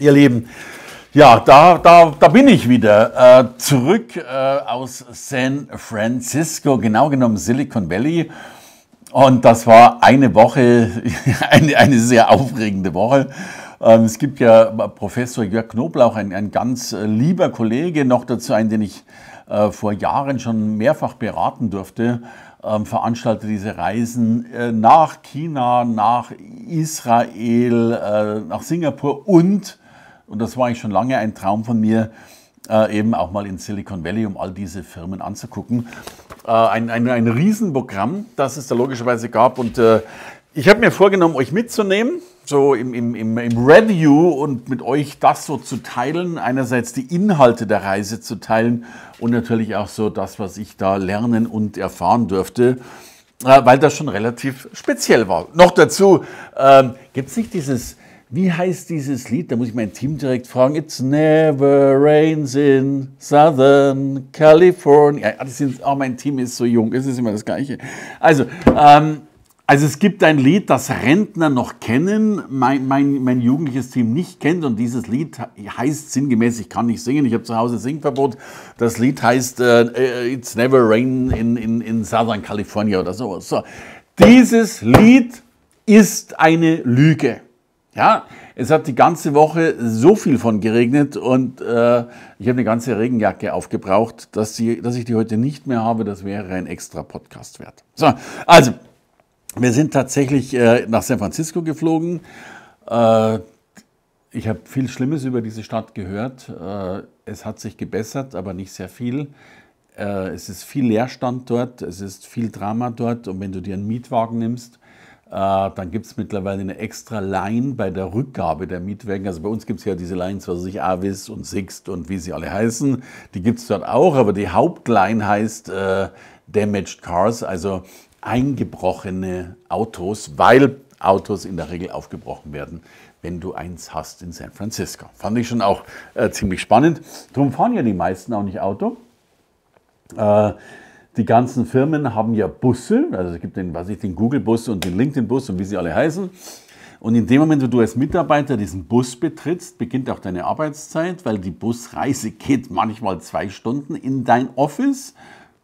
Ihr Lieben, ja, da, da, da bin ich wieder. Äh, zurück äh, aus San Francisco, genau genommen Silicon Valley. Und das war eine Woche, eine, eine sehr aufregende Woche. Ähm, es gibt ja äh, Professor Jörg Knoblauch, ein, ein ganz äh, lieber Kollege, noch dazu einen, den ich äh, vor Jahren schon mehrfach beraten durfte, ähm, veranstalte diese Reisen äh, nach China, nach Israel, äh, nach Singapur und und das war eigentlich schon lange ein Traum von mir, äh, eben auch mal in Silicon Valley, um all diese Firmen anzugucken. Äh, ein, ein, ein Riesenprogramm, das es da logischerweise gab. Und äh, ich habe mir vorgenommen, euch mitzunehmen, so im, im, im, im Review und mit euch das so zu teilen. Einerseits die Inhalte der Reise zu teilen und natürlich auch so das, was ich da lernen und erfahren dürfte äh, weil das schon relativ speziell war. Noch dazu ähm, gibt es nicht dieses wie heißt dieses Lied? Da muss ich mein Team direkt fragen. It's never rains in Southern California. Ja, das sind, oh, mein Team ist so jung, es ist immer das Gleiche. Also, ähm, also es gibt ein Lied, das Rentner noch kennen, mein, mein, mein jugendliches Team nicht kennt. Und dieses Lied heißt sinngemäß, ich kann nicht singen, ich habe zu Hause Singverbot. Das Lied heißt äh, äh It's never rain in, in, in Southern California oder sowas. So. Dieses Lied ist eine Lüge. Ja, es hat die ganze Woche so viel von geregnet und äh, ich habe eine ganze Regenjacke aufgebraucht, dass, sie, dass ich die heute nicht mehr habe. Das wäre ein extra Podcast wert. So, also, wir sind tatsächlich äh, nach San Francisco geflogen. Äh, ich habe viel Schlimmes über diese Stadt gehört. Äh, es hat sich gebessert, aber nicht sehr viel. Äh, es ist viel Leerstand dort, es ist viel Drama dort und wenn du dir einen Mietwagen nimmst, äh, dann gibt es mittlerweile eine extra Line bei der Rückgabe der Mietwagen. Also bei uns gibt es ja diese Lines, was weiß ich, Avis und Sixt und wie sie alle heißen. Die gibt es dort auch, aber die Hauptline heißt äh, Damaged Cars, also eingebrochene Autos, weil Autos in der Regel aufgebrochen werden, wenn du eins hast in San Francisco. Fand ich schon auch äh, ziemlich spannend. Darum fahren ja die meisten auch nicht Auto. Äh, die ganzen Firmen haben ja Busse, also es gibt den, was ich, den Google-Bus und den LinkedIn-Bus und wie sie alle heißen. Und in dem Moment, wo du als Mitarbeiter diesen Bus betrittst, beginnt auch deine Arbeitszeit, weil die Busreise geht manchmal zwei Stunden in dein Office.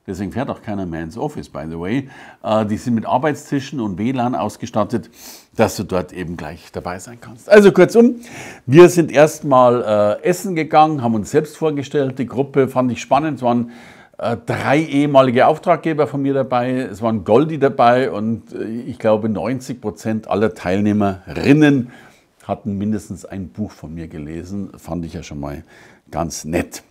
Deswegen fährt auch keiner mehr ins Office, by the way. Äh, die sind mit Arbeitstischen und WLAN ausgestattet, dass du dort eben gleich dabei sein kannst. Also kurzum, wir sind erstmal äh, essen gegangen, haben uns selbst vorgestellt. Die Gruppe fand ich spannend, es waren äh, drei ehemalige Auftraggeber von mir dabei, es waren Goldi dabei und äh, ich glaube 90 Prozent aller Teilnehmerinnen hatten mindestens ein Buch von mir gelesen. Fand ich ja schon mal ganz nett.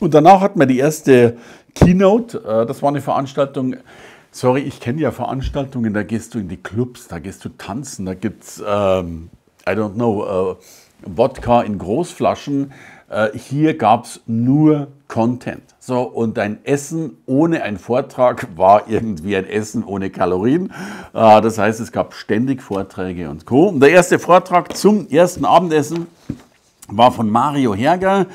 Und danach hatten wir die erste Keynote. Äh, das war eine Veranstaltung. Sorry, ich kenne ja Veranstaltungen, da gehst du in die Clubs, da gehst du tanzen, da gibt es, ähm, I don't know, äh, Wodka in Großflaschen. Äh, hier gab es nur Content. So, und ein Essen ohne einen Vortrag war irgendwie ein Essen ohne Kalorien. Äh, das heißt, es gab ständig Vorträge und Co. Und der erste Vortrag zum ersten Abendessen war von Mario Herger,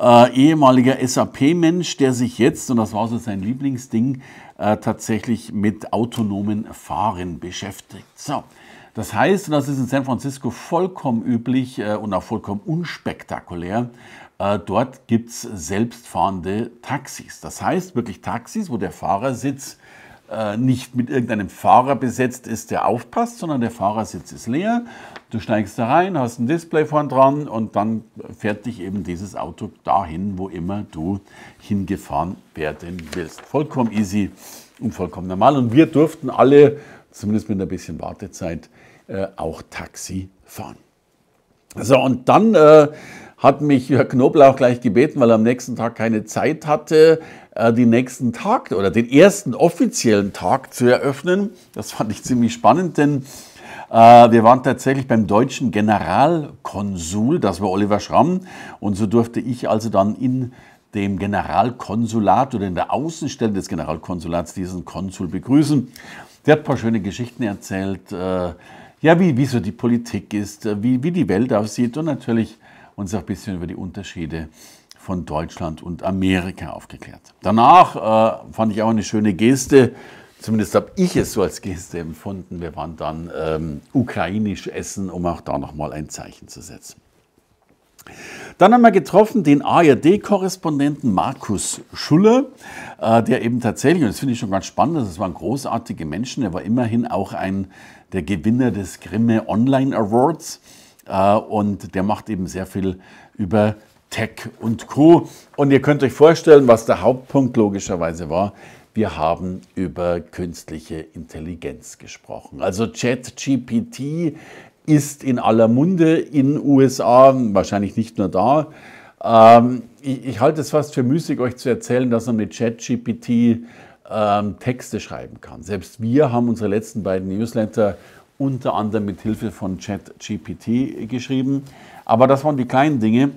äh, ehemaliger SAP-Mensch, der sich jetzt, und das war so sein Lieblingsding, tatsächlich mit autonomen Fahren beschäftigt. So, das heißt, und das ist in San Francisco vollkommen üblich äh, und auch vollkommen unspektakulär, äh, dort gibt es selbstfahrende Taxis. Das heißt wirklich Taxis, wo der Fahrersitz äh, nicht mit irgendeinem Fahrer besetzt ist, der aufpasst, sondern der Fahrersitz ist leer. Du steigst da rein, hast ein Display vorn dran und dann fährt dich eben dieses Auto dahin, wo immer du hingefahren werden willst. Vollkommen easy und vollkommen normal. Und wir durften alle zumindest mit ein bisschen Wartezeit, äh, auch Taxi fahren. So, und dann äh, hat mich Herr Knoblauch gleich gebeten, weil er am nächsten Tag keine Zeit hatte, äh, den nächsten Tag oder den ersten offiziellen Tag zu eröffnen. Das fand ich ziemlich spannend, denn äh, wir waren tatsächlich beim deutschen Generalkonsul, das war Oliver Schramm, und so durfte ich also dann in dem Generalkonsulat oder in der Außenstelle des Generalkonsulats diesen Konsul begrüßen. Der hat ein paar schöne Geschichten erzählt, äh, ja, wie, wie so die Politik ist, äh, wie, wie die Welt aussieht und natürlich uns auch ein bisschen über die Unterschiede von Deutschland und Amerika aufgeklärt. Danach äh, fand ich auch eine schöne Geste, zumindest habe ich es so als Geste empfunden. Wir waren dann ähm, ukrainisch essen, um auch da nochmal ein Zeichen zu setzen. Dann haben wir getroffen den ARD-Korrespondenten Markus Schuller, äh, der eben tatsächlich, und das finde ich schon ganz spannend, das waren großartige Menschen, er war immerhin auch ein der Gewinner des Grimme Online Awards äh, und der macht eben sehr viel über Tech und Co. Und ihr könnt euch vorstellen, was der Hauptpunkt logischerweise war. Wir haben über künstliche Intelligenz gesprochen. Also ChatGPT ist in aller Munde in den USA, wahrscheinlich nicht nur da. Ähm, ich, ich, halte es fast für müßig, euch zu erzählen, dass man mit ChatGPT ähm, Texte schreiben kann. Selbst wir haben unsere letzten beiden Newsletter unter anderem mit Hilfe von ChatGPT geschrieben. Aber das waren die kleinen Dinge.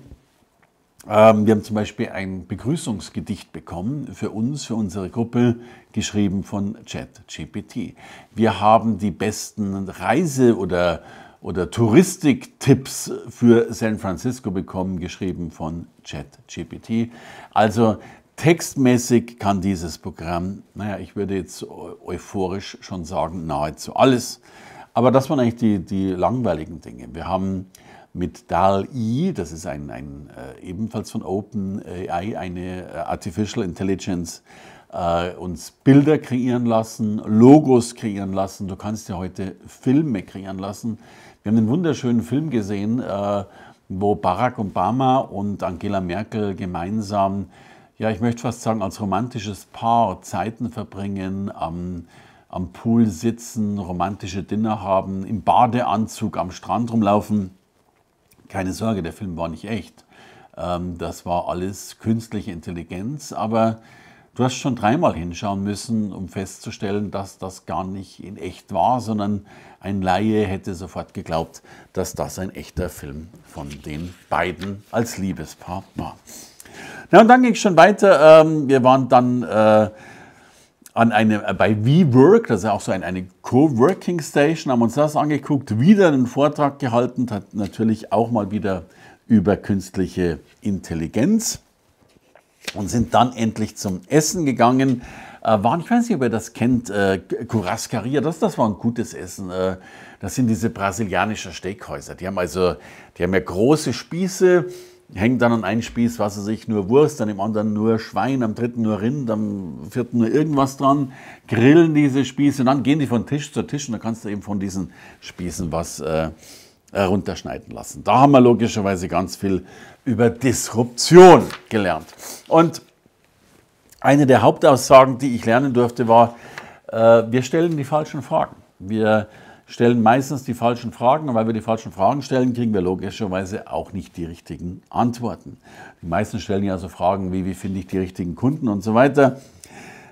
Ähm, wir haben zum Beispiel ein Begrüßungsgedicht bekommen für uns, für unsere Gruppe, geschrieben von ChatGPT. Wir haben die besten Reise- oder oder Touristiktipps für San Francisco bekommen, geschrieben von ChatGPT. Also textmäßig kann dieses Programm, naja, ich würde jetzt euphorisch schon sagen, nahezu alles. Aber das waren eigentlich die, die langweiligen Dinge. Wir haben mit DAL-I, e, das ist ein, ein äh, ebenfalls von OpenAI, eine äh, Artificial Intelligence äh, uns Bilder kreieren lassen, Logos kreieren lassen. Du kannst ja heute Filme kreieren lassen. Wir haben einen wunderschönen Film gesehen, äh, wo Barack Obama und Angela Merkel gemeinsam, ja, ich möchte fast sagen, als romantisches Paar Zeiten verbringen, am, am Pool sitzen, romantische Dinner haben, im Badeanzug am Strand rumlaufen. Keine Sorge, der Film war nicht echt. Ähm, das war alles künstliche Intelligenz, aber Du hast schon dreimal hinschauen müssen, um festzustellen, dass das gar nicht in echt war, sondern ein Laie hätte sofort geglaubt, dass das ein echter Film von den beiden als Liebespaar war. Na und dann ging es schon weiter. Ähm, wir waren dann äh, an einem, äh, bei WeWork, das ist ja auch so eine, eine Coworking Station, haben uns das angeguckt, wieder einen Vortrag gehalten, hat natürlich auch mal wieder über künstliche Intelligenz und sind dann endlich zum Essen gegangen. Äh, waren, ich weiß nicht, ob ihr das kennt, äh, Curascaria, das, das war ein gutes Essen. Äh, das sind diese brasilianischen Steakhäuser. Die haben also, die haben ja große Spieße, hängen dann an einem Spieß, was weiß ich, nur Wurst, an dem anderen nur Schwein, am dritten nur Rind, am vierten nur irgendwas dran, grillen diese Spieße und dann gehen die von Tisch zu Tisch und dann kannst du eben von diesen Spießen was äh, äh runterschneiden lassen. Da haben wir logischerweise ganz viel über Disruption gelernt. Und eine der Hauptaussagen, die ich lernen durfte, war, äh, wir stellen die falschen Fragen. Wir stellen meistens die falschen Fragen und weil wir die falschen Fragen stellen, kriegen wir logischerweise auch nicht die richtigen Antworten. Die meisten stellen ja so Fragen wie, wie finde ich die richtigen Kunden und so weiter.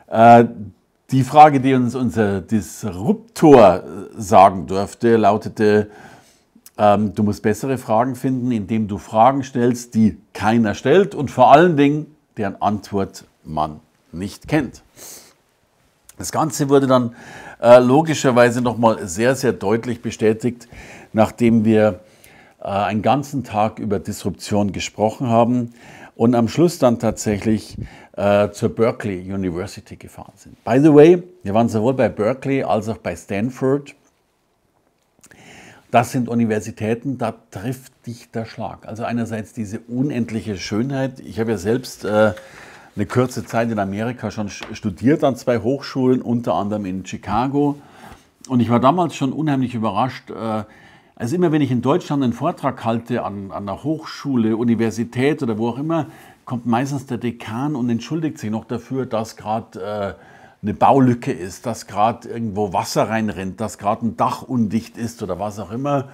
Äh, die Frage, die uns unser Disruptor äh, sagen durfte, lautete, ähm, du musst bessere Fragen finden, indem du Fragen stellst, die keiner stellt und vor allen Dingen deren Antwort man nicht kennt. Das Ganze wurde dann äh, logischerweise nochmal sehr, sehr deutlich bestätigt, nachdem wir äh, einen ganzen Tag über Disruption gesprochen haben und am Schluss dann tatsächlich äh, zur Berkeley University gefahren sind. By the way, wir waren sowohl bei Berkeley als auch bei Stanford. Das sind Universitäten, da trifft dich der Schlag. Also einerseits diese unendliche Schönheit. Ich habe ja selbst äh, eine kurze Zeit in Amerika schon studiert an zwei Hochschulen, unter anderem in Chicago. Und ich war damals schon unheimlich überrascht. Äh, also immer wenn ich in Deutschland einen Vortrag halte an, an einer Hochschule, Universität oder wo auch immer, kommt meistens der Dekan und entschuldigt sich noch dafür, dass gerade... Äh, eine Baulücke ist, dass gerade irgendwo Wasser reinrennt, dass gerade ein Dach undicht ist oder was auch immer,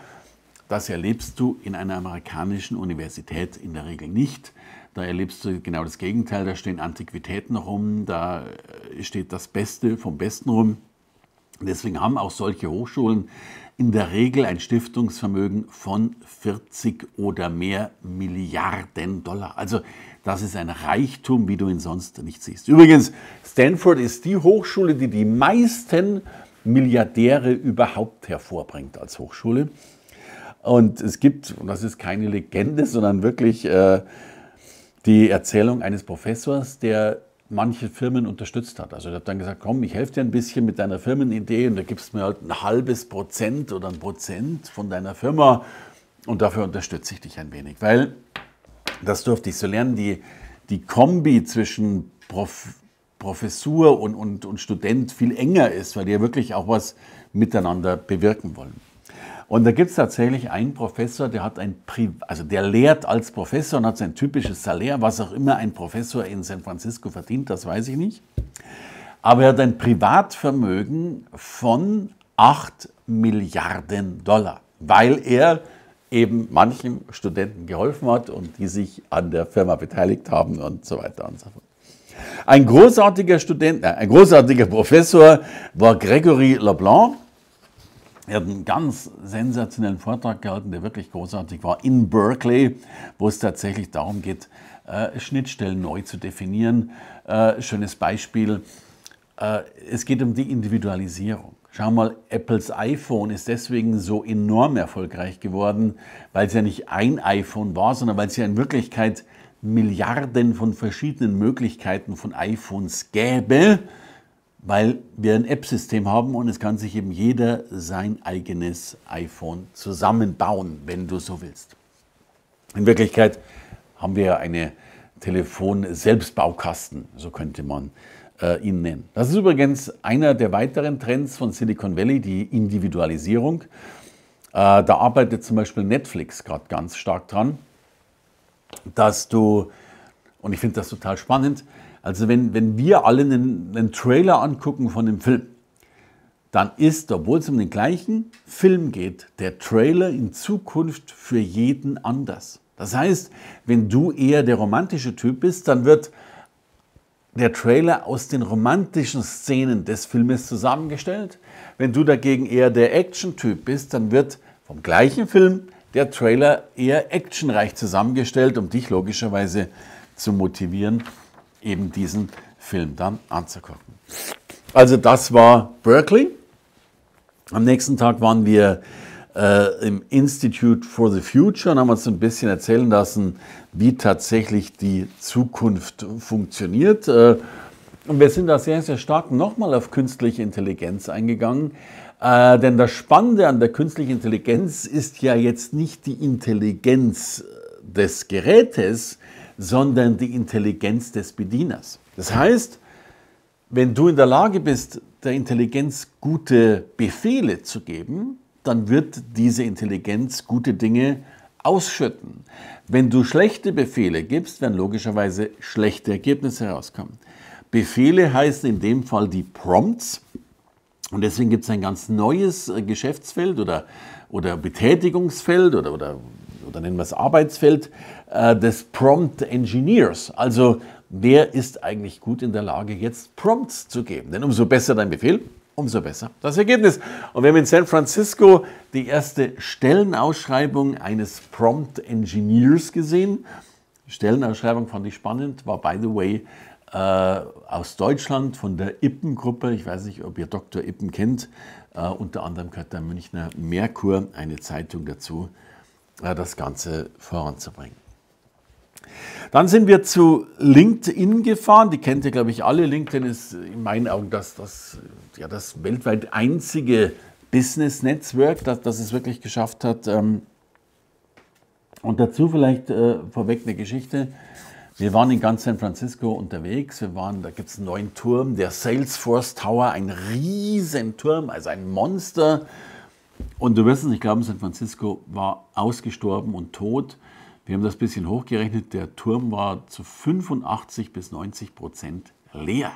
das erlebst du in einer amerikanischen Universität in der Regel nicht. Da erlebst du genau das Gegenteil, da stehen Antiquitäten rum, da steht das Beste vom Besten rum. Deswegen haben auch solche Hochschulen in der Regel ein Stiftungsvermögen von 40 oder mehr Milliarden Dollar. Also das ist ein Reichtum, wie du ihn sonst nicht siehst. Übrigens, Stanford ist die Hochschule, die die meisten Milliardäre überhaupt hervorbringt als Hochschule. Und es gibt, und das ist keine Legende, sondern wirklich äh, die Erzählung eines Professors, der manche Firmen unterstützt hat. Also ich habe dann gesagt, komm, ich helfe dir ein bisschen mit deiner Firmenidee und da gibst du mir halt ein halbes Prozent oder ein Prozent von deiner Firma und dafür unterstütze ich dich ein wenig. Weil, das durfte ich so lernen, die, die Kombi zwischen Prof, Professur und, und, und Student viel enger ist, weil die ja wirklich auch was miteinander bewirken wollen. Und da gibt es tatsächlich einen Professor, der hat ein Pri also der lehrt als Professor und hat sein typisches Salär, was auch immer ein Professor in San Francisco verdient, das weiß ich nicht. Aber er hat ein Privatvermögen von 8 Milliarden Dollar, weil er eben manchen Studenten geholfen hat und die sich an der Firma beteiligt haben und so weiter und so fort. Ein großartiger Student, äh, ein großartiger Professor war Gregory LeBlanc, er hat einen ganz sensationellen Vortrag gehalten, der wirklich großartig war, in Berkeley, wo es tatsächlich darum geht, äh, Schnittstellen neu zu definieren. Äh, schönes Beispiel, äh, es geht um die Individualisierung. Schau mal, Apples iPhone ist deswegen so enorm erfolgreich geworden, weil es ja nicht ein iPhone war, sondern weil es ja in Wirklichkeit Milliarden von verschiedenen Möglichkeiten von iPhones gäbe weil wir ein App-System haben und es kann sich eben jeder sein eigenes iPhone zusammenbauen, wenn du so willst. In Wirklichkeit haben wir eine Telefon-Selbstbaukasten, so könnte man äh, ihn nennen. Das ist übrigens einer der weiteren Trends von Silicon Valley, die Individualisierung. Äh, da arbeitet zum Beispiel Netflix gerade ganz stark dran, dass du, und ich finde das total spannend, also wenn, wenn wir alle einen, einen Trailer angucken von dem Film, dann ist, obwohl es um den gleichen Film geht, der Trailer in Zukunft für jeden anders. Das heißt, wenn du eher der romantische Typ bist, dann wird der Trailer aus den romantischen Szenen des Filmes zusammengestellt. Wenn du dagegen eher der Action-Typ bist, dann wird vom gleichen Film der Trailer eher actionreich zusammengestellt, um dich logischerweise zu motivieren, eben diesen Film dann anzugucken. Also das war Berkeley. Am nächsten Tag waren wir äh, im Institute for the Future und haben uns ein bisschen erzählen lassen, wie tatsächlich die Zukunft funktioniert. Äh, und wir sind da sehr, sehr stark nochmal auf künstliche Intelligenz eingegangen. Äh, denn das Spannende an der künstlichen Intelligenz ist ja jetzt nicht die Intelligenz äh, des Gerätes, sondern die Intelligenz des Bedieners. Das heißt, wenn du in der Lage bist, der Intelligenz gute Befehle zu geben, dann wird diese Intelligenz gute Dinge ausschütten. Wenn du schlechte Befehle gibst, werden logischerweise schlechte Ergebnisse herauskommen. Befehle heißen in dem Fall die Prompts. Und deswegen gibt es ein ganz neues äh, Geschäftsfeld oder, oder Betätigungsfeld oder, oder, oder nennen wir es Arbeitsfeld, äh, des Prompt Engineers. Also wer ist eigentlich gut in der Lage, jetzt Prompts zu geben? Denn umso besser dein Befehl, umso besser das Ergebnis. Und wir haben in San Francisco die erste Stellenausschreibung eines Prompt Engineers gesehen. Die Stellenausschreibung fand ich spannend, war by the way äh, aus Deutschland von der Ippen-Gruppe. Ich weiß nicht, ob ihr Dr. Ippen kennt. Äh, unter anderem gehört der Münchner Merkur, eine Zeitung dazu, äh, das Ganze voranzubringen. Dann sind wir zu LinkedIn gefahren. Die kennt ihr, glaube ich, alle. LinkedIn ist in meinen Augen das, das, ja, das weltweit einzige Business-Netzwerk, das, das es wirklich geschafft hat. Ähm, und dazu vielleicht äh, vorweg eine Geschichte. Wir waren in ganz San Francisco unterwegs. Wir waren, da gibt es einen neuen Turm, der Salesforce Tower, ein riesen Turm, also ein Monster. Und du wirst es nicht glauben, San Francisco war ausgestorben und tot. Wir haben das ein bisschen hochgerechnet, der Turm war zu 85 bis 90 Prozent leer.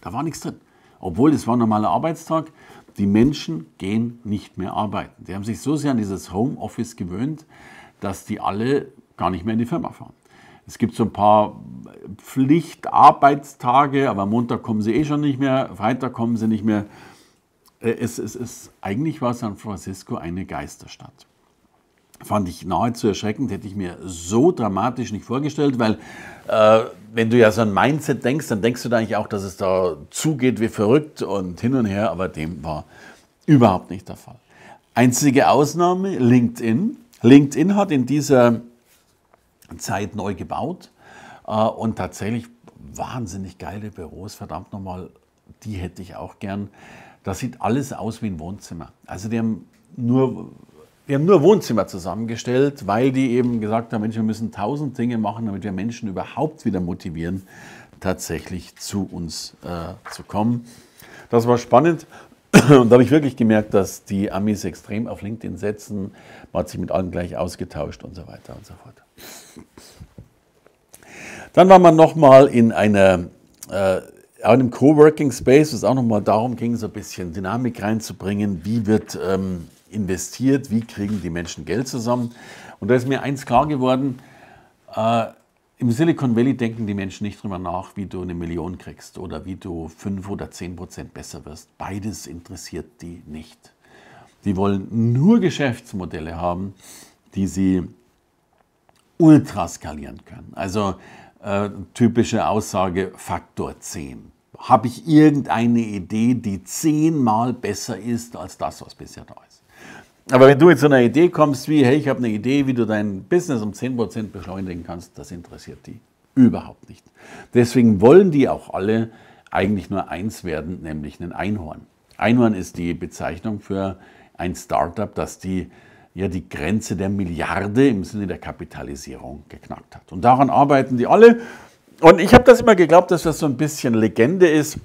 Da war nichts drin. Obwohl es war ein normaler Arbeitstag, die Menschen gehen nicht mehr arbeiten. Die haben sich so sehr an dieses Homeoffice gewöhnt, dass die alle gar nicht mehr in die Firma fahren. Es gibt so ein paar Pflichtarbeitstage, aber Montag kommen sie eh schon nicht mehr, Freitag kommen sie nicht mehr. Äh, es, es, es, eigentlich war San Francisco eine Geisterstadt fand ich nahezu erschreckend, hätte ich mir so dramatisch nicht vorgestellt, weil äh, wenn du ja so ein Mindset denkst, dann denkst du da eigentlich auch, dass es da zugeht wie verrückt und hin und her, aber dem war überhaupt nicht der Fall. Einzige Ausnahme, LinkedIn. LinkedIn hat in dieser Zeit neu gebaut äh, und tatsächlich wahnsinnig geile Büros, verdammt nochmal, die hätte ich auch gern. Das sieht alles aus wie ein Wohnzimmer. Also die haben nur wir haben nur Wohnzimmer zusammengestellt, weil die eben gesagt haben, Mensch, wir müssen tausend Dinge machen, damit wir Menschen überhaupt wieder motivieren, tatsächlich zu uns äh, zu kommen. Das war spannend. Und da habe ich wirklich gemerkt, dass die Amis extrem auf LinkedIn setzen. Man hat sich mit allen gleich ausgetauscht und so weiter und so fort. Dann war man nochmal in einer, äh, einem Coworking Space, wo es auch nochmal darum ging, so ein bisschen Dynamik reinzubringen. Wie wird ähm, investiert, wie kriegen die Menschen Geld zusammen. Und da ist mir eins klar geworden, äh, im Silicon Valley denken die Menschen nicht darüber nach, wie du eine Million kriegst oder wie du fünf oder zehn Prozent besser wirst. Beides interessiert die nicht. Die wollen nur Geschäftsmodelle haben, die sie ultra skalieren können. Also äh, typische Aussage Faktor 10. Habe ich irgendeine Idee, die zehnmal besser ist als das, was bisher da ist? Aber wenn du jetzt zu einer Idee kommst, wie, hey, ich habe eine Idee, wie du dein Business um 10% beschleunigen kannst, das interessiert die überhaupt nicht. Deswegen wollen die auch alle eigentlich nur eins werden, nämlich einen Einhorn. Einhorn ist die Bezeichnung für ein Startup, das die, ja, die Grenze der Milliarde im Sinne der Kapitalisierung geknackt hat. Und daran arbeiten die alle. Und ich habe das immer geglaubt, dass das so ein bisschen Legende ist.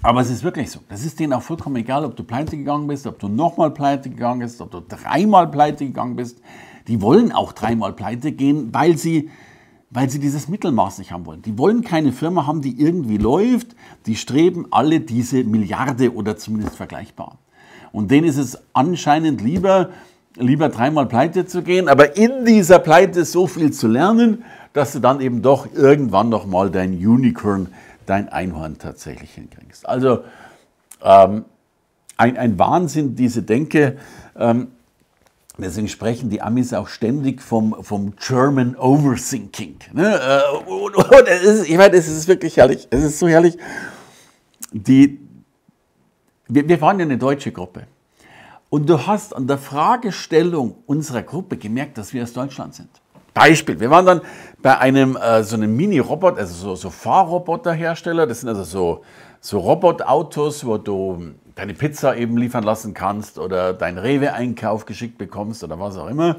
Aber es ist wirklich so. Das ist denen auch vollkommen egal, ob du pleite gegangen bist, ob du nochmal pleite gegangen bist, ob du dreimal pleite gegangen bist. Die wollen auch dreimal pleite gehen, weil sie, weil sie dieses Mittelmaß nicht haben wollen. Die wollen keine Firma haben, die irgendwie läuft. Die streben alle diese Milliarde oder zumindest vergleichbar. Und denen ist es anscheinend lieber, lieber dreimal pleite zu gehen, aber in dieser Pleite so viel zu lernen, dass du dann eben doch irgendwann nochmal dein Unicorn dein Einhorn tatsächlich hinkriegst. Also ähm, ein, ein, Wahnsinn, diese Denke. Ähm, Deswegen sprechen die Amis auch ständig vom, vom German Overthinking. Ne? Äh, und, und ist, ich meine, es ist wirklich herrlich. Es ist so herrlich. Die, wir, wir waren ja eine deutsche Gruppe. Und du hast an der Fragestellung unserer Gruppe gemerkt, dass wir aus Deutschland sind. Beispiel, wir waren dann bei einem äh, so einem mini robot also so, so Fahrroboter-Hersteller, das sind also so, so Robotautos, wo du deine Pizza eben liefern lassen kannst oder deinen Rewe-Einkauf geschickt bekommst oder was auch immer.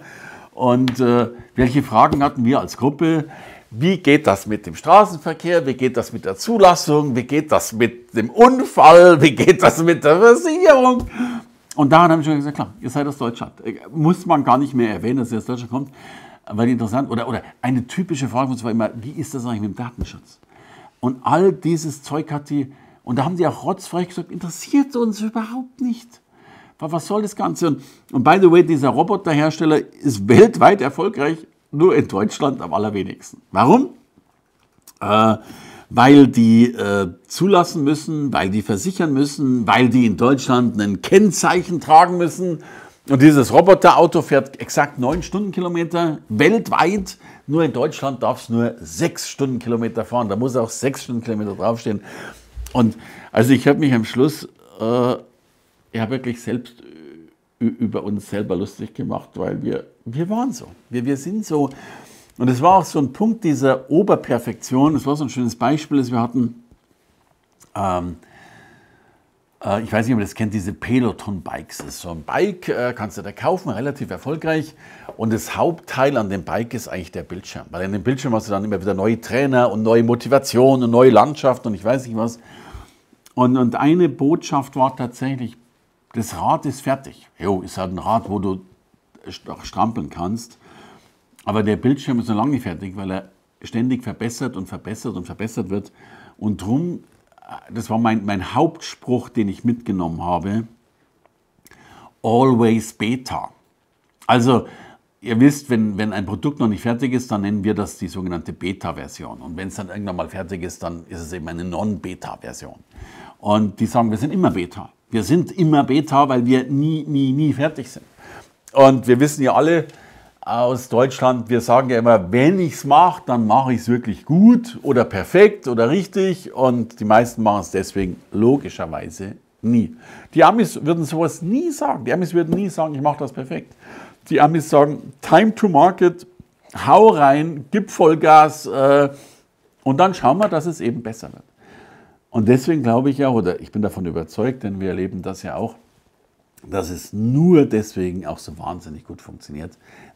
Und äh, welche Fragen hatten wir als Gruppe? Wie geht das mit dem Straßenverkehr? Wie geht das mit der Zulassung? Wie geht das mit dem Unfall? Wie geht das mit der Versicherung? Und da haben wir schon gesagt, klar, ihr seid aus Deutschland. Äh, muss man gar nicht mehr erwähnen, dass ihr aus Deutschland kommt weil die interessant, oder, oder eine typische Frage von uns war immer, wie ist das eigentlich mit dem Datenschutz? Und all dieses Zeug hat die, und da haben die auch rotzfrech gesagt, interessiert uns überhaupt nicht. Was soll das Ganze? Und, und by the way, dieser Roboterhersteller ist weltweit erfolgreich, nur in Deutschland am allerwenigsten. Warum? Äh, weil die äh, zulassen müssen, weil die versichern müssen, weil die in Deutschland ein Kennzeichen tragen müssen und dieses Roboterauto fährt exakt 9 Stundenkilometer weltweit. Nur in Deutschland darf es nur 6 Stundenkilometer fahren. Da muss auch 6 Stundenkilometer draufstehen. Und also ich habe mich am Schluss äh, ja wirklich selbst äh, über uns selber lustig gemacht, weil wir, wir waren so. Wir, wir sind so. Und es war auch so ein Punkt dieser Oberperfektion. Es war so ein schönes Beispiel, das wir hatten. Ähm, äh, ich weiß nicht, ob ihr das kennt, diese Peloton-Bikes. Das ist so ein Bike, äh, kannst du da kaufen, relativ erfolgreich. Und das Hauptteil an dem Bike ist eigentlich der Bildschirm. Weil an dem Bildschirm hast du dann immer wieder neue Trainer und neue Motivation und neue Landschaft und ich weiß nicht was. Und, und eine Botschaft war tatsächlich, das Rad ist fertig. Jo, ist halt ein Rad, wo du strampeln kannst. Aber der Bildschirm ist noch lange nicht fertig, weil er ständig verbessert und verbessert und verbessert wird. Und drum das war mein, mein Hauptspruch, den ich mitgenommen habe, always beta. Also ihr wisst, wenn, wenn ein Produkt noch nicht fertig ist, dann nennen wir das die sogenannte Beta-Version. Und wenn es dann irgendwann mal fertig ist, dann ist es eben eine Non-Beta-Version. Und die sagen, wir sind immer Beta. Wir sind immer Beta, weil wir nie, nie, nie fertig sind. Und wir wissen ja alle, aus Deutschland, wir sagen ja immer, wenn ich es mache, dann mache ich es wirklich gut oder perfekt oder richtig. Und die meisten machen es deswegen logischerweise nie. Die Amis würden sowas nie sagen. Die Amis würden nie sagen, ich mache das perfekt. Die Amis sagen, Time to Market, hau rein, gib Vollgas äh, und dann schauen wir, dass es eben besser wird. Und deswegen glaube ich ja, oder ich bin davon überzeugt, denn wir erleben das ja auch, dass es nur deswegen auch so wahnsinnig gut funktioniert,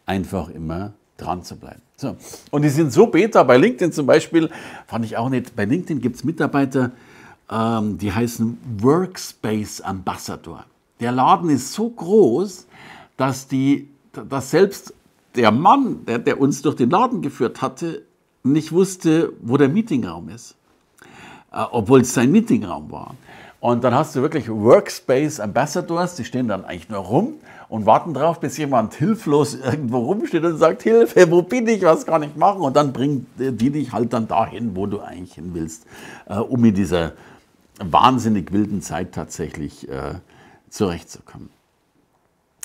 einfach immer dran zu bleiben. So. Und die sind so beta. Bei LinkedIn zum Beispiel fand ich auch nicht. Bei LinkedIn gibt es Mitarbeiter, ähm, die heißen Workspace Ambassador. Der Laden ist so groß, dass, die, dass selbst der Mann, der, der uns durch den Laden geführt hatte, nicht wusste, wo der Meetingraum ist. Äh, Obwohl es sein Meetingraum war. Und dann hast du wirklich Workspace Ambassadors, die stehen dann eigentlich nur rum und warten darauf, bis jemand hilflos irgendwo rumsteht und sagt, Hilfe, wo bin ich, was kann ich machen? Und dann bringt äh, die dich halt dann dahin, wo du eigentlich hin willst, äh, um in dieser wahnsinnig wilden Zeit tatsächlich äh, zurechtzukommen.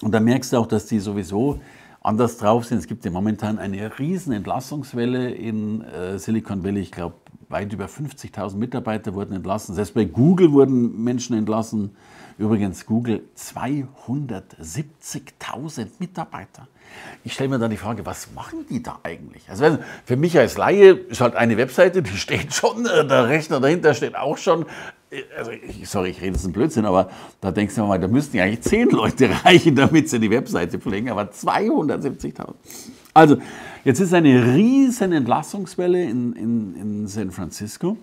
Und da merkst du auch, dass die sowieso anders drauf sind. Es gibt ja momentan eine riesen Entlassungswelle in äh, Silicon Valley. Ich glaube, weit über 50.000 Mitarbeiter wurden entlassen. Selbst bei Google wurden Menschen entlassen. Übrigens Google 270.000 Mitarbeiter. Ich stelle mir dann die Frage, was machen die da eigentlich? Also für mich als Laie ist halt eine Webseite, die steht schon, äh, der Rechner dahinter steht auch schon. Äh, also ich, sorry, ich rede jetzt einen Blödsinn, aber da denkst du mal, da müssten ja eigentlich zehn Leute reichen, damit sie die Webseite pflegen, aber 270.000. Also, jetzt ist eine riesen Entlassungswelle in, in, in San Francisco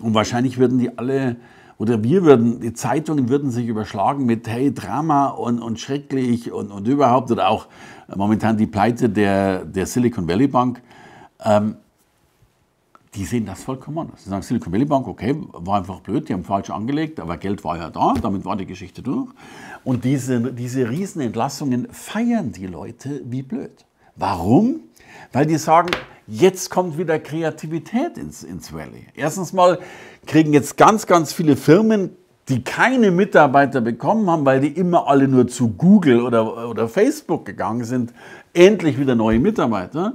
und wahrscheinlich würden die alle oder wir würden, die Zeitungen würden sich überschlagen mit, hey, Drama und, und schrecklich und, und überhaupt oder auch äh, momentan die Pleite der, der Silicon Valley Bank. Ähm, die sehen das vollkommen anders. Sie sagen, Silicon Valley Bank, okay, war einfach blöd, die haben falsch angelegt, aber Geld war ja da, damit war die Geschichte durch. Und diese, diese Riesenentlassungen feiern die Leute wie blöd. Warum? Weil die sagen, Jetzt kommt wieder Kreativität ins, ins Valley. Erstens mal kriegen jetzt ganz, ganz viele Firmen, die keine Mitarbeiter bekommen haben, weil die immer alle nur zu Google oder, oder Facebook gegangen sind, endlich wieder neue Mitarbeiter.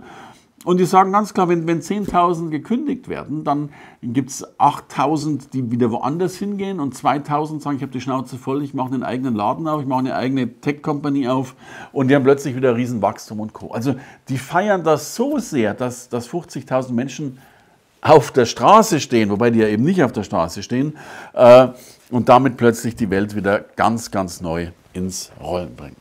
Und die sagen ganz klar, wenn, wenn 10.000 gekündigt werden, dann gibt es 8.000, die wieder woanders hingehen und 2.000 sagen, ich habe die Schnauze voll, ich mache einen eigenen Laden auf, ich mache eine eigene Tech-Company auf und die haben plötzlich wieder Riesenwachstum und Co. Also die feiern das so sehr, dass, dass 50.000 Menschen auf der Straße stehen, wobei die ja eben nicht auf der Straße stehen, äh, und damit plötzlich die Welt wieder ganz, ganz neu ins Rollen bringen.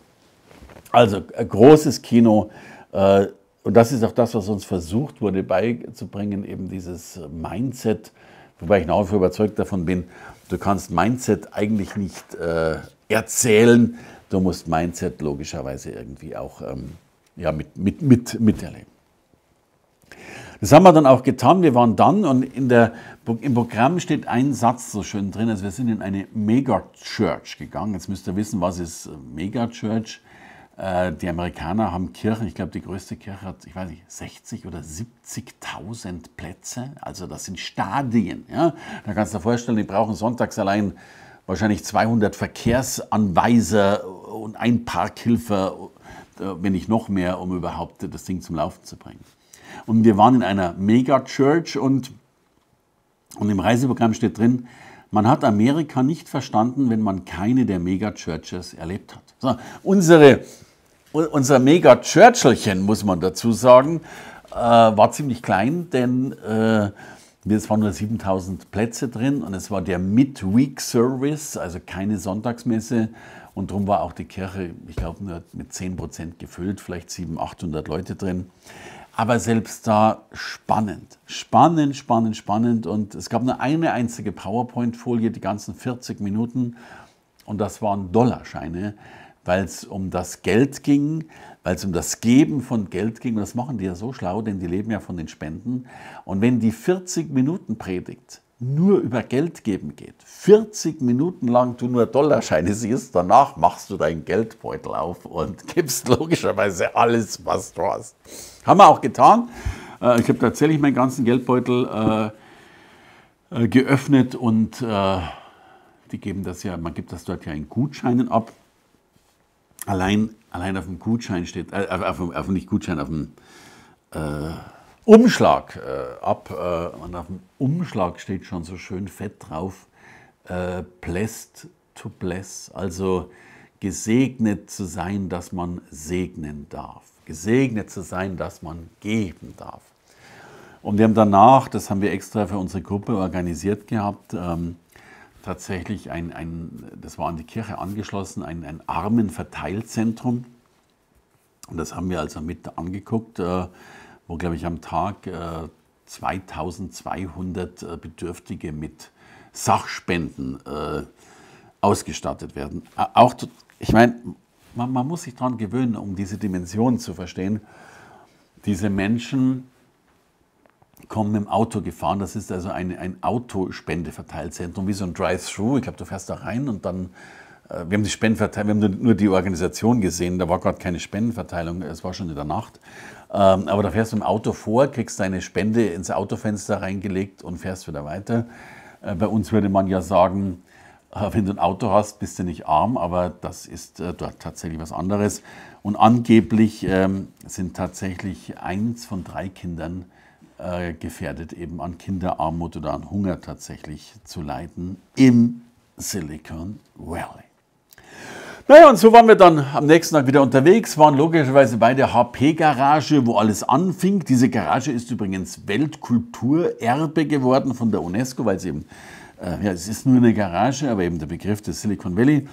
Also äh, großes Kino. Äh, und das ist auch das, was uns versucht wurde beizubringen, eben dieses Mindset, wobei ich nach wie vor überzeugt davon bin, du kannst Mindset eigentlich nicht äh, erzählen, du musst Mindset logischerweise irgendwie auch ähm, ja, mit, mit, mit, miterleben. Das haben wir dann auch getan. Wir waren dann und in der, im Programm steht ein Satz so schön drin. Also wir sind in eine Megachurch gegangen. Jetzt müsst ihr wissen, was ist Megachurch? Church? Äh, die Amerikaner haben Kirchen, ich glaube, die größte Kirche hat, ich weiß nicht, 60 oder 70.000 Plätze. Also das sind Stadien. Ja? Da kannst du dir vorstellen, die brauchen sonntags allein wahrscheinlich 200 Verkehrsanweiser und ein Parkhilfer, äh, wenn nicht noch mehr, um überhaupt das Ding zum Laufen zu bringen. Und wir waren in einer Mega-Church und, und im Reiseprogramm steht drin, man hat Amerika nicht verstanden, wenn man keine der Mega-Churches erlebt hat. So, unsere unser mega Churchillchen, muss man dazu sagen, äh, war ziemlich klein, denn äh, es waren nur 7000 Plätze drin und es war der Midweek Service, also keine Sonntagsmesse. Und darum war auch die Kirche, ich glaube, nur mit 10% gefüllt, vielleicht 700, 800 Leute drin. Aber selbst da spannend, spannend, spannend, spannend. Und es gab nur eine einzige PowerPoint-Folie, die ganzen 40 Minuten. Und das waren Dollarscheine weil es um das Geld ging, weil es um das Geben von Geld ging. Und das machen die ja so schlau, denn die leben ja von den Spenden. Und wenn die 40 Minuten predigt, nur über Geld geben geht, 40 Minuten lang du nur Dollarscheine siehst, danach machst du deinen Geldbeutel auf und gibst logischerweise alles, was du hast. Haben wir auch getan. Äh, ich habe tatsächlich meinen ganzen Geldbeutel äh, äh, geöffnet und die geben das ja, man gibt das dort ja in Gutscheinen ab allein, allein auf dem Gutschein steht, äh, auf, auf, auf, nicht Gutschein, auf dem äh, Umschlag äh, ab. Äh, und auf dem Umschlag steht schon so schön fett drauf, äh, blessed to bless, also gesegnet zu sein, dass man segnen darf. Gesegnet zu sein, dass man geben darf. Und wir haben danach, das haben wir extra für unsere Gruppe organisiert gehabt, ähm, tatsächlich ein, ein das war an die Kirche angeschlossen, ein, ein Armenverteilzentrum. Und das haben wir also mit angeguckt, äh, wo, glaube ich, am Tag 2200 äh, äh, Bedürftige mit Sachspenden ausgestattet werden. Auch, ich meine, man, man, muss sich daran gewöhnen, um diese Dimension zu verstehen. Diese Menschen kommen im Auto gefahren. Das ist also ein, ein Autospendeverteilzentrum, wie so ein Drive-Thru. Ich glaube, du fährst da rein und dann. Äh, wir haben die Spendenverteilung, wir haben nur die Organisation gesehen, da war gerade keine Spendenverteilung, es war schon in der Nacht. Ähm, aber da fährst du im Auto vor, kriegst deine Spende ins Autofenster reingelegt und fährst wieder weiter. Äh, bei uns würde man ja sagen, äh, wenn du ein Auto hast, bist du nicht arm, aber das ist äh, dort tatsächlich was anderes. Und angeblich ähm, sind tatsächlich eins von drei Kindern äh, gefährdet, eben an Kinderarmut oder an Hunger tatsächlich zu leiden im Silicon Valley. Naja, und so waren wir dann am nächsten Tag wieder unterwegs, waren logischerweise bei der HP-Garage, wo alles anfing. Diese Garage ist übrigens Weltkulturerbe geworden von der UNESCO, weil es eben, äh, ja, es ist nur eine Garage, aber eben der Begriff des Silicon Valley.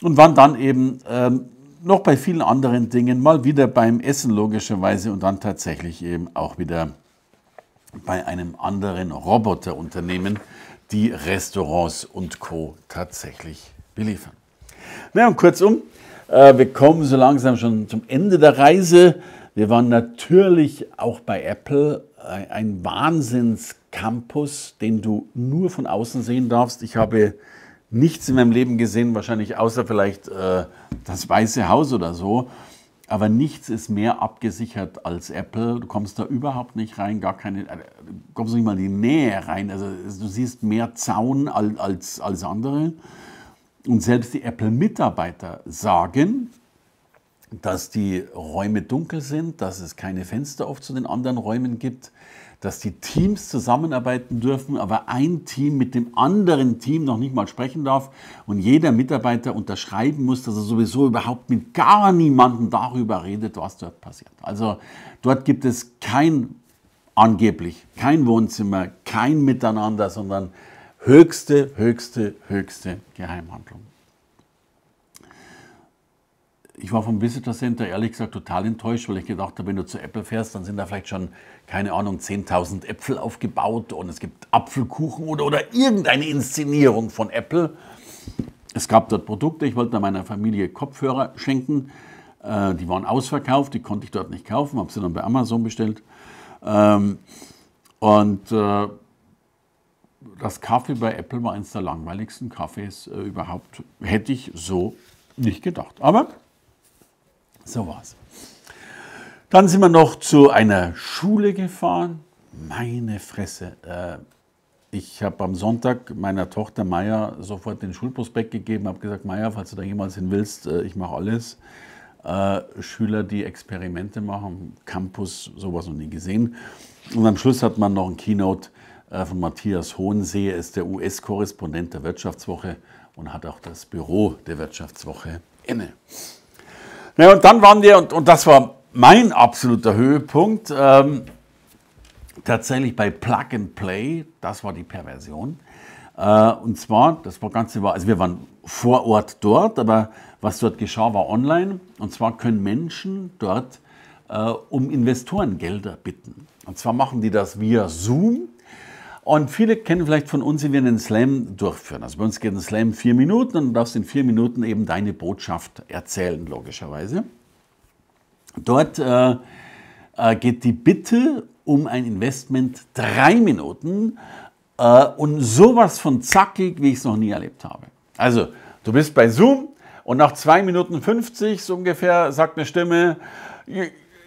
Und waren dann eben ähm, noch bei vielen anderen Dingen, mal wieder beim Essen logischerweise und dann tatsächlich eben auch wieder bei einem anderen Roboterunternehmen, die Restaurants und Co. tatsächlich beliefern. Na und kurzum, äh, wir kommen so langsam schon zum Ende der Reise. Wir waren natürlich auch bei Apple äh, ein Wahnsinnscampus, den du nur von außen sehen darfst. Ich habe nichts in meinem Leben gesehen, wahrscheinlich außer vielleicht äh, das Weiße Haus oder so. Aber nichts ist mehr abgesichert als Apple. Du kommst da überhaupt nicht rein, gar keine, äh, kommst nicht mal in die Nähe rein. Also du siehst mehr Zaun als, als andere. Und selbst die Apple-Mitarbeiter sagen, dass die Räume dunkel sind, dass es keine Fenster oft zu den anderen Räumen gibt, dass die Teams zusammenarbeiten dürfen, aber ein Team mit dem anderen Team noch nicht mal sprechen darf und jeder Mitarbeiter unterschreiben muss, dass er sowieso überhaupt mit gar niemandem darüber redet, was dort passiert. Also dort gibt es kein angeblich, kein Wohnzimmer, kein Miteinander, sondern höchste, höchste, höchste Geheimhandlung ich war vom Visitor Center ehrlich gesagt total enttäuscht, weil ich gedacht habe, wenn du zu Apple fährst, dann sind da vielleicht schon, keine Ahnung, 10.000 Äpfel aufgebaut und es gibt Apfelkuchen oder, oder irgendeine Inszenierung von Apple. Es gab dort Produkte, ich wollte meiner Familie Kopfhörer schenken. Äh, die waren ausverkauft, die konnte ich dort nicht kaufen, habe sie dann bei Amazon bestellt. Ähm, und äh, das Kaffee bei Apple war eines der langweiligsten Kaffees äh, überhaupt. Hätte ich so nicht gedacht. Aber so war's. Dann sind wir noch zu einer Schule gefahren. Meine Fresse. Äh, ich habe am Sonntag meiner Tochter Maya sofort den Schulprospekt gegeben, habe gesagt, Maya, falls du da jemals hin willst, äh, ich mache alles. Äh, Schüler, die Experimente machen, Campus, sowas noch nie gesehen. Und am Schluss hat man noch ein Keynote von Matthias Hohensee, ist der US-Korrespondent der Wirtschaftswoche und hat auch das Büro der Wirtschaftswoche inne. Naja, und dann waren wir, und, und das war mein absoluter Höhepunkt, ähm, tatsächlich bei Plug and Play, das war die Perversion. Äh, und zwar, das Ganze war also wir waren vor Ort dort, aber was dort geschah, war online. Und zwar können Menschen dort äh, um Investorengelder bitten. Und zwar machen die das via Zoom und viele kennen vielleicht von uns, wie wir einen Slam durchführen. Also bei uns geht ein Slam vier Minuten und du darfst in vier Minuten eben deine Botschaft erzählen, logischerweise. Dort äh, äh, geht die Bitte um ein Investment drei Minuten äh, und sowas von zackig, wie ich es noch nie erlebt habe. Also, du bist bei Zoom und nach zwei Minuten 50 so ungefähr sagt eine Stimme,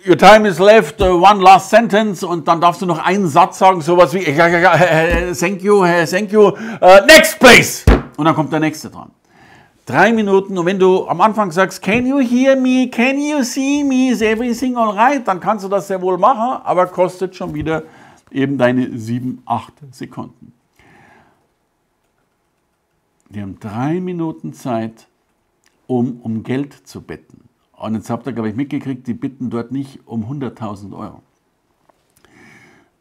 Your time is left, uh, one last sentence und dann darfst du noch einen Satz sagen, sowas wie äh, äh, thank you, äh, thank you, uh, next please. Und dann kommt der nächste dran. Drei Minuten und wenn du am Anfang sagst, can you hear me, can you see me, is everything alright, dann kannst du das sehr wohl machen, aber kostet schon wieder eben deine sieben, acht Sekunden. Wir haben drei Minuten Zeit, um um Geld zu betten. Und jetzt habt ihr, glaube ich, mitgekriegt, die bitten dort nicht um 100.000 Euro.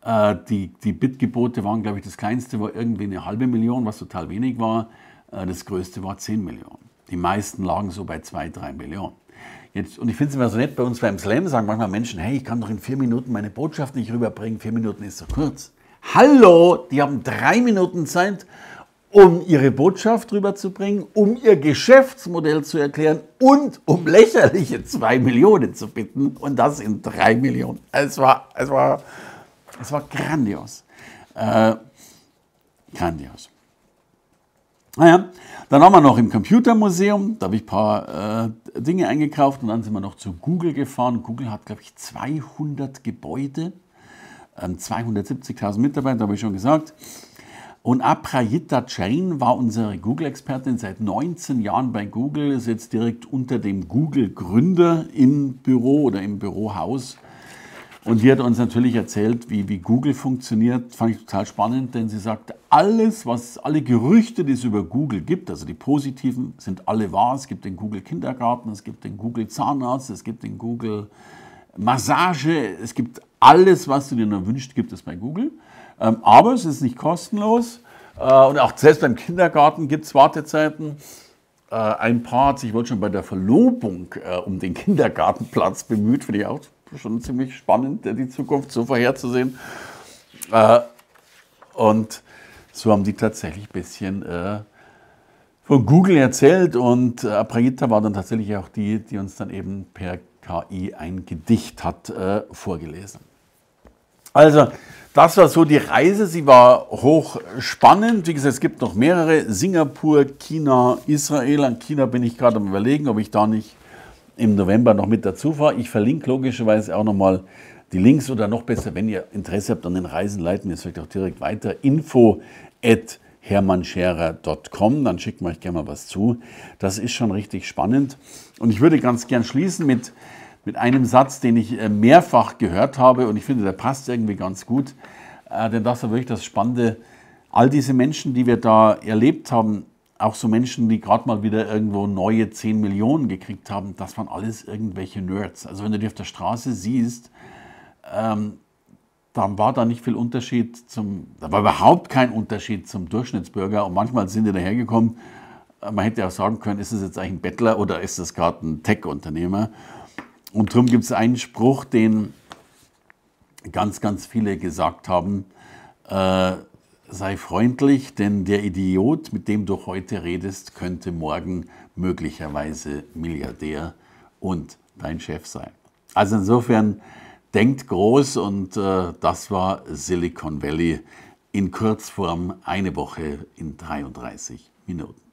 Äh, die, die Bittgebote waren, glaube ich, das kleinste war irgendwie eine halbe Million, was total wenig war. Äh, das größte war 10 Millionen. Die meisten lagen so bei 2, 3 Millionen. Jetzt, und ich finde es immer so nett, bei uns beim Slam sagen manchmal Menschen, hey, ich kann doch in vier Minuten meine Botschaft nicht rüberbringen, vier Minuten ist so kurz. Hallo, die haben drei Minuten Zeit um ihre Botschaft rüberzubringen, um ihr Geschäftsmodell zu erklären und um lächerliche 2 Millionen zu bitten. Und das in 3 Millionen. Es war, es war, es war grandios. Äh, grandios. Naja, dann waren wir noch im Computermuseum, da habe ich ein paar äh, Dinge eingekauft und dann sind wir noch zu Google gefahren. Google hat, glaube ich, 200 Gebäude, äh, 270.000 Mitarbeiter, habe ich schon gesagt. Und Aprajita Chain war unsere Google-Expertin seit 19 Jahren bei Google, ist jetzt direkt unter dem Google-Gründer im Büro oder im Bürohaus. Und die hat uns natürlich erzählt, wie, wie Google funktioniert. Fand ich total spannend, denn sie sagt, alles, was, alle Gerüchte, die es über Google gibt, also die positiven, sind alle wahr. Es gibt den Google Kindergarten, es gibt den Google Zahnarzt, es gibt den Google Massage, es gibt alles, was du dir nur wünschst, gibt es bei Google. Ähm, aber es ist nicht kostenlos. Äh, und auch selbst beim Kindergarten gibt es Wartezeiten. Äh, ein Paar hat sich wohl schon bei der Verlobung äh, um den Kindergartenplatz bemüht. Finde ich auch schon ziemlich spannend, die Zukunft so vorherzusehen. und so haben die tatsächlich ein bisschen von Google erzählt und äh, Aprajita war dann tatsächlich auch die, die uns dann eben per KI ein Gedicht hat äh, vorgelesen. Also das war so die Reise. Sie war hochspannend. Wie gesagt, es gibt noch mehrere. Singapur, China, Israel. An China bin ich gerade am Überlegen, ob ich da nicht im November noch mit dazu fahre. Ich verlinke logischerweise auch nochmal die Links oder noch besser, wenn ihr Interesse habt an den Reisen, leiten wir es euch auch direkt weiter. Info at hermannscherer.com, dann schicken wir euch gerne mal was zu. Das ist schon richtig spannend. Und ich würde ganz gern schließen mit mit einem Satz, den ich äh, mehrfach gehört habe und ich finde, der passt irgendwie ganz gut. Äh, denn das war wirklich das Spannende. All diese Menschen, die wir da erlebt haben, auch so Menschen, die gerade mal wieder irgendwo neue 10 Millionen gekriegt haben, das waren alles irgendwelche Nerds. Also wenn du die auf der Straße siehst, ähm, dann war da nicht viel Unterschied zum, da war überhaupt kein Unterschied zum Durchschnittsbürger. Und manchmal sind die dahergekommen, äh, man hätte auch sagen können, ist es jetzt eigentlich ein Bettler oder ist es gerade ein Tech-Unternehmer? Und darum gibt es einen Spruch, den ganz, ganz viele gesagt haben, äh, sei freundlich, denn der Idiot, mit dem du heute redest, könnte morgen möglicherweise Milliardär und dein Chef sein. Also insofern, denkt groß und äh, das war Silicon Valley in Kurzform eine Woche in 33 Minuten.